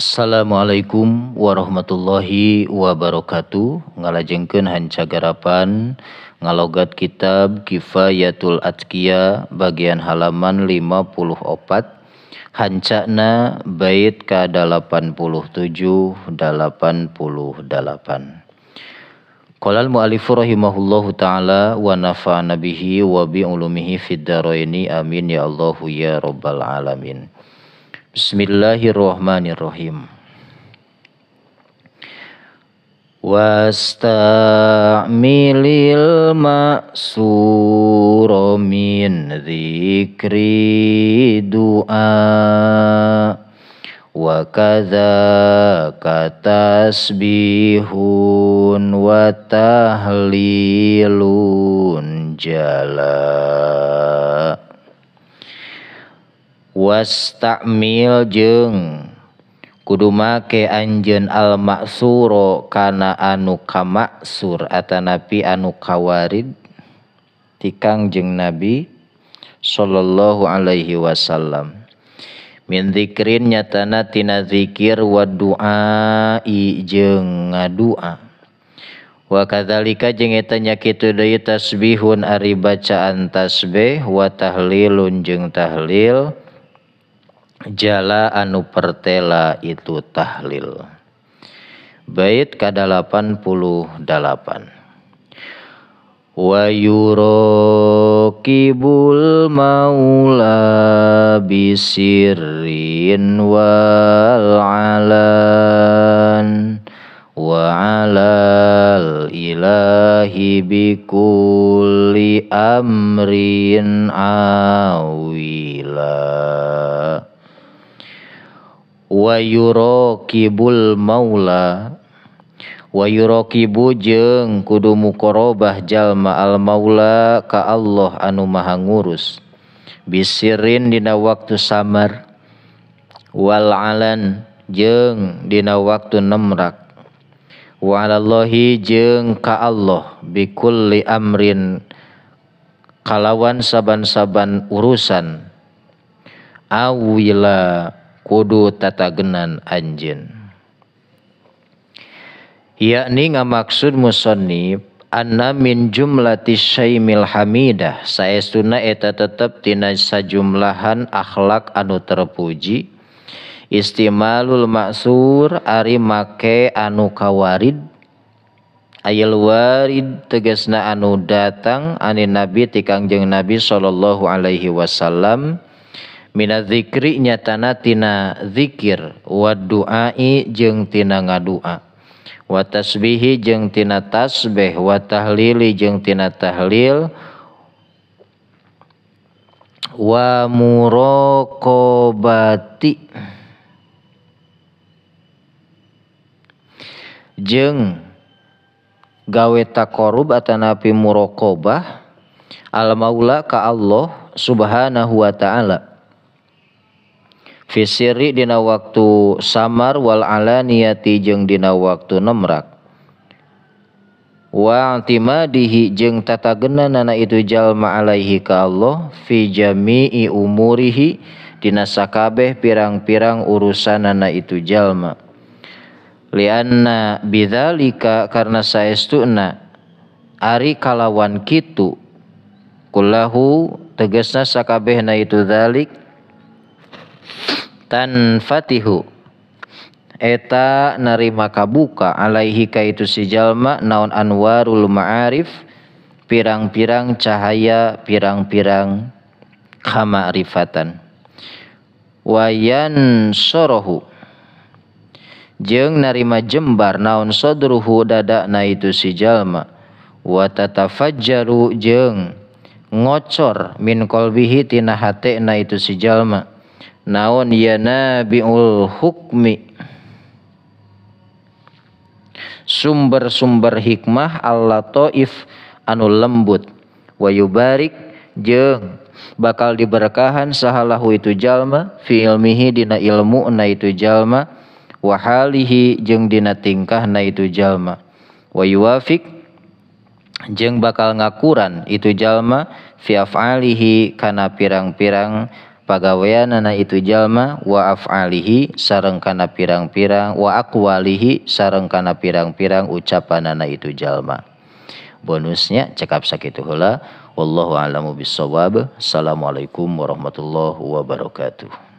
Assalamualaikum warahmatullahi wabarakatuh Ngalajengken hancagarapan ngalogat kitab Kifayatul Atkia bagian halaman 54 hancakna bait ka 87 88 Qolal mu'alifu rahimahullahu ta'ala wa nafa'na bihi wa bi fid amin ya Allahu ya rabbal alamin Bismillahirrahmanirrahim. Wastamilil ma'suro min dzikri du'a wa kadza katasbihun wa tahlilun jala wastamil jeng kudu make anjen maksuro kana anu kamaksur atanapi anu kawarid tikang jeng nabi sallallahu alaihi wasallam min zikrin nyatana tina zikir wa i jeng ngadua wa kadzalika jeung eta nya kitu deui tasbihun ari bacaan tasbih wa tahlilun jeung tahlil jala anu pertela itu tahlil bait ke-88 wa yuraqibul maula bisirrin wal alan wa alal ilahi bikulli amrin a Kibul maula wayirokibujeng kudu muqroobahjallma Al maula ka Allah anumha ngurus bisirin dina waktu samarwala'alan je dina waktu nemrakwalaallahhi je ka Allah bikulli Amrin kalawan saaban-saaban urusan Awilah kudu tatagenan anjen yakni ngamaksud musonib anna min jumlati syaimil hamidah saestuna eta tetep tina sajumlahan akhlak anu terpuji istimalul maksur ari make anu kawarid ayal warid tegesna anu datang ani nabi tikang jeng nabi sallallahu alaihi wasallam Mina zikri nyatana tina zikir wa du'ai tina ngadua wa tasbihi tina tasbih wa tahlili tina tahlil wa murokobati Jeng gawe takorub atanapi muraqabah al maula ka Allah subhanahu wa ta'ala fisiri dina waktu samar wal alaniyati jeng dina waktu nemrak wa antimadihi jeung tatagenanana itu jalma alaihi ka Allah fi jami'i umurihi dina sakabeh pirang-pirang urusanana itu jalma lianna bidzalika karna saestuna ari kalawan kitu kullahu tegesna sakabehna itu dalik Tan fatihu eta narima kabuka alaihi kaitu sijalma naon anwarul ma'arif pirang-pirang cahaya pirang-pirang kamarifatan wayan sorohu jeng narima jembar naun sodruhu dada na itu si jalma watatafajaru jeng ngocor min kolbihi tina hate na itu si jalma naon yanabiul hukmi sumber-sumber hikmah Allah toif anu lembut wayubarik jeng bakal diberkahan sahalahu itu jalma fi ilmihi dina ilmu na itu jalma wahalihi jeng dina tingkah na itu jalma wayuafik jeng bakal ngakuran itu jalma fi af'alihi kana pirang-pirang anak itu jalma wa af'alihi sarang kana pirang-pirang wa aqwalihi sarang kana pirang-pirang anak itu jalma. Bonusnya cekap sakit hula wallahu a'lamu bissawab. Assalamualaikum warahmatullahi wabarakatuh.